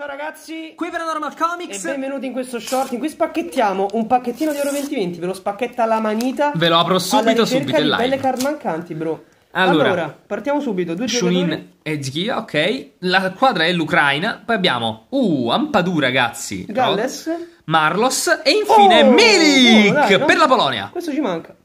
Ciao ragazzi, qui per Normal Comics e benvenuti in questo short in cui spacchettiamo un pacchettino di Euro 2020, ve lo spacchetta alla manita. Ve lo apro subito, subito in live. belle card mancanti, bro. Allora, allora, partiamo subito. Due Shunin giocatori. e Zghia, ok. La squadra è l'Ucraina. Poi abbiamo uh, Ampadu, ragazzi. Galles. Marlos. E infine oh, Milik oh, dai, no? per la Polonia. Questo ci manca.